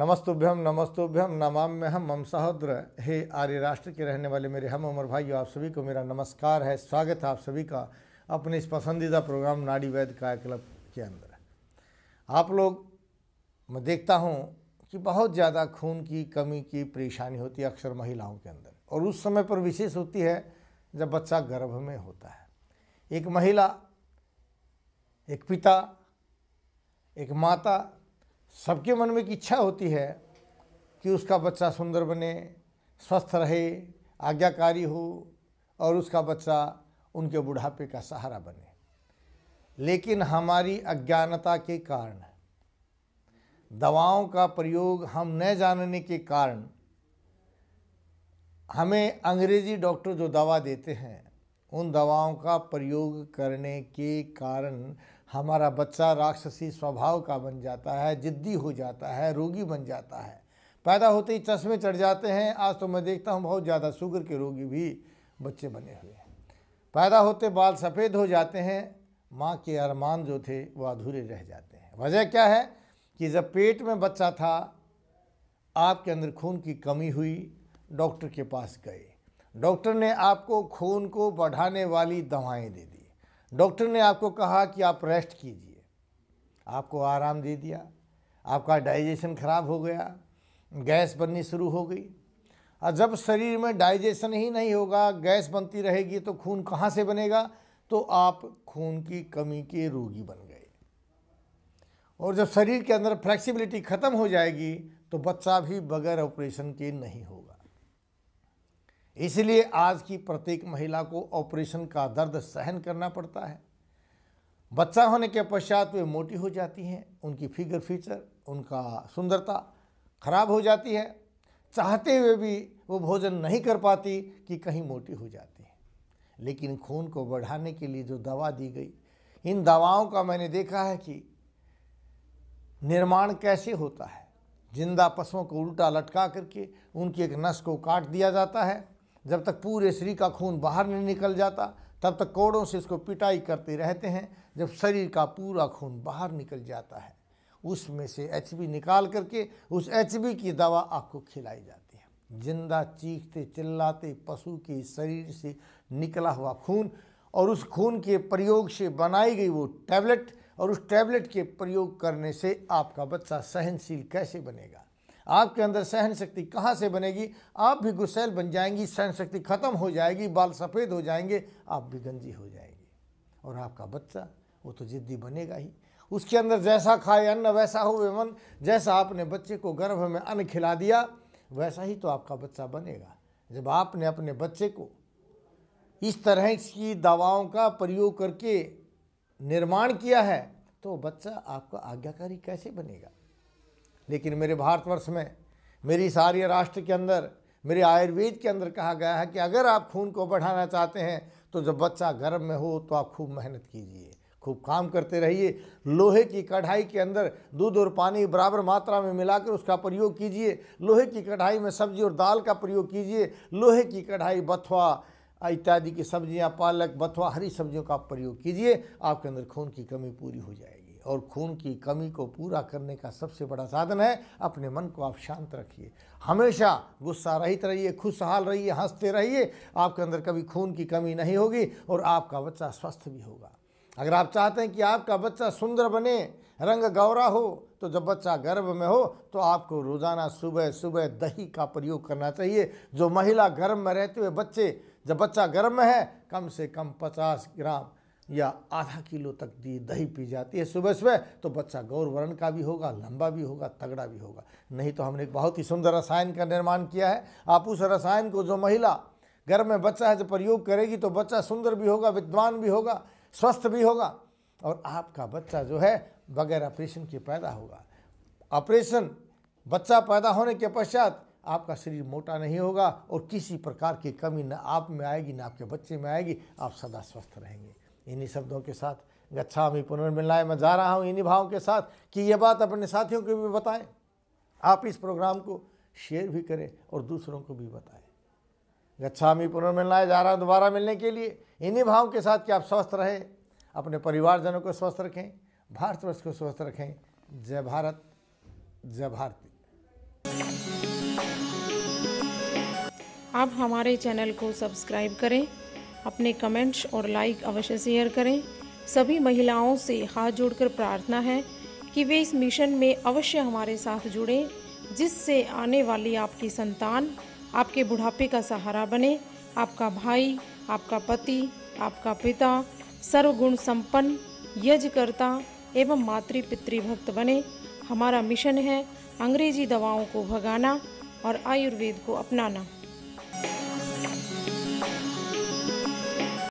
नमस्तुभ्यम नमस्तुभ्यम नमाम्य हम मम सहोद्र हे आर्य राष्ट्र के रहने वाले मेरे हम उम्र भाइयों आप सभी को मेरा नमस्कार है स्वागत है आप सभी का अपने इस पसंदीदा प्रोग्राम नाड़ी वैद्य क्लब के अंदर आप लोग मैं देखता हूँ कि बहुत ज़्यादा खून की कमी की परेशानी होती है अक्सर महिलाओं के अंदर और उस समय पर विशेष होती है जब बच्चा गर्भ में होता है एक महिला एक पिता एक माता सबके मन में एक इच्छा होती है कि उसका बच्चा सुंदर बने स्वस्थ रहे आज्ञाकारी हो और उसका बच्चा उनके बुढ़ापे का सहारा बने लेकिन हमारी अज्ञानता के कारण दवाओं का प्रयोग हम न जानने के कारण हमें अंग्रेजी डॉक्टर जो दवा देते हैं उन दवाओं का प्रयोग करने के कारण हमारा बच्चा राक्षसी स्वभाव का बन जाता है जिद्दी हो जाता है रोगी बन जाता है पैदा होते ही चश्मे चढ़ जाते हैं आज तो मैं देखता हूँ बहुत ज़्यादा शुगर के रोगी भी बच्चे बने हुए हैं पैदा होते बाल सफ़ेद हो जाते हैं माँ के अरमान जो थे वो अधूरे रह जाते हैं वजह क्या है कि जब पेट में बच्चा था आपके अंदर खून की कमी हुई डॉक्टर के पास गए डॉक्टर ने आपको खून को बढ़ाने वाली दवाएँ दे दी डॉक्टर ने आपको कहा कि आप रेस्ट कीजिए आपको आराम दे दिया आपका डाइजेशन खराब हो गया गैस बननी शुरू हो गई और जब शरीर में डाइजेशन ही नहीं होगा गैस बनती रहेगी तो खून कहाँ से बनेगा तो आप खून की कमी के रोगी बन गए और जब शरीर के अंदर फ्लेक्सिबिलिटी ख़त्म हो जाएगी तो बच्चा भी बगैर ऑपरेशन के नहीं होगा इसलिए आज की प्रत्येक महिला को ऑपरेशन का दर्द सहन करना पड़ता है बच्चा होने के पश्चात वे मोटी हो जाती हैं उनकी फिगर फीचर उनका सुंदरता खराब हो जाती है चाहते हुए भी वो भोजन नहीं कर पाती कि कहीं मोटी हो जाती है लेकिन खून को बढ़ाने के लिए जो दवा दी गई इन दवाओं का मैंने देखा है कि निर्माण कैसे होता है जिंदा पशुओं को उल्टा लटका करके उनकी एक नस को काट दिया जाता है जब तक पूरे शरीर का खून बाहर नहीं निकल जाता तब तक कोड़ों से इसको पिटाई करते रहते हैं जब शरीर का पूरा खून बाहर निकल जाता है उसमें से एच निकाल करके उस एच की दवा आपको खिलाई जाती है जिंदा चीखते चिल्लाते पशु के शरीर से निकला हुआ खून और उस खून के प्रयोग से बनाई गई वो टैबलेट और उस टैबलेट के प्रयोग करने से आपका बच्चा सहनशील कैसे बनेगा आपके अंदर सहन शक्ति कहाँ से बनेगी आप भी गुस्सेल बन जाएंगी सहन शक्ति ख़त्म हो जाएगी बाल सफ़ेद हो जाएंगे आप भी गंजी हो जाएंगे और आपका बच्चा वो तो ज़िद्दी बनेगा ही उसके अंदर जैसा खाए अन्न वैसा हो वे मन जैसा आपने बच्चे को गर्भ में अन्न खिला दिया वैसा ही तो आपका बच्चा बनेगा जब आपने अपने बच्चे को इस तरह की दवाओं का प्रयोग करके निर्माण किया है तो बच्चा आपका आज्ञाकारी कैसे बनेगा लेकिन मेरे भारतवर्ष में मेरी सारी राष्ट्र के अंदर मेरे आयुर्वेद के अंदर कहा गया है कि अगर आप खून को बढ़ाना चाहते हैं तो जब बच्चा गर्भ में हो तो आप खूब मेहनत कीजिए खूब काम करते रहिए लोहे की कढ़ाई के अंदर दूध और पानी बराबर मात्रा में मिलाकर उसका प्रयोग कीजिए लोहे की कढ़ाई में सब्जी और दाल का प्रयोग कीजिए लोहे की कढ़ाई बथुआ इत्यादि की सब्जियां पालक बथुआ हरी सब्जियों का प्रयोग कीजिए आपके अंदर खून की कमी पूरी हो जाएगी और खून की कमी को पूरा करने का सबसे बड़ा साधन है अपने मन को आप शांत रखिए हमेशा गुस्सा रहित रहिए खुशहाल रहिए हंसते रहिए आपके अंदर कभी खून की कमी नहीं होगी और आपका बच्चा स्वस्थ भी होगा अगर आप चाहते हैं कि आपका बच्चा सुंदर बने रंग गौरा हो तो जब बच्चा गर्भ में हो तो आपको रोज़ाना सुबह सुबह दही का प्रयोग करना चाहिए जो महिला गर्भ में रहते हुए बच्चे जब बच्चा गर्भ में है कम से कम पचास ग्राम या आधा किलो तक दी दही पी जाती है सुबह सुबह तो बच्चा गौर वर्ण का भी होगा लंबा भी होगा तगड़ा भी होगा नहीं तो हमने एक बहुत ही सुंदर रसायन का निर्माण किया है आप उस रसायन को जो महिला घर में बच्चा है जो प्रयोग करेगी तो बच्चा सुंदर भी होगा विद्वान भी होगा स्वस्थ भी होगा और आपका बच्चा जो है बगैर ऑपरेशन के पैदा होगा ऑपरेशन बच्चा पैदा होने के पश्चात आपका शरीर मोटा नहीं होगा और किसी प्रकार की कमी ना आप में आएगी ना आपके बच्चे में आएगी आप सदा स्वस्थ रहेंगे इन्हीं शब्दों के साथ गच्छामी पुनर्मिलनाय मैं जा रहा हूँ इन्हीं भावों के साथ कि ये बात अपने साथियों को भी बताएं आप इस प्रोग्राम को शेयर भी करें और दूसरों को भी बताएं गच्छामी पुनर्मिलनाय जा रहा हूँ दोबारा मिलने के लिए इन्हीं भावों के साथ कि आप स्वस्थ रहें अपने परिवारजनों को स्वस्थ रखें भारतवर्ष को स्वस्थ रखें जय भारत जय भारती आप हमारे चैनल को सब्सक्राइब करें अपने कमेंट्स और लाइक अवश्य शेयर करें सभी महिलाओं से हाथ जोड़कर प्रार्थना है कि वे इस मिशन में अवश्य हमारे साथ जुड़ें जिससे आने वाली आपकी संतान आपके बुढ़ापे का सहारा बने आपका भाई आपका पति आपका पिता सर्वगुण संपन्न यजकर्ता एवं मातृ पितृभक्त बने हमारा मिशन है अंग्रेजी दवाओं को भगाना और आयुर्वेद को अपनाना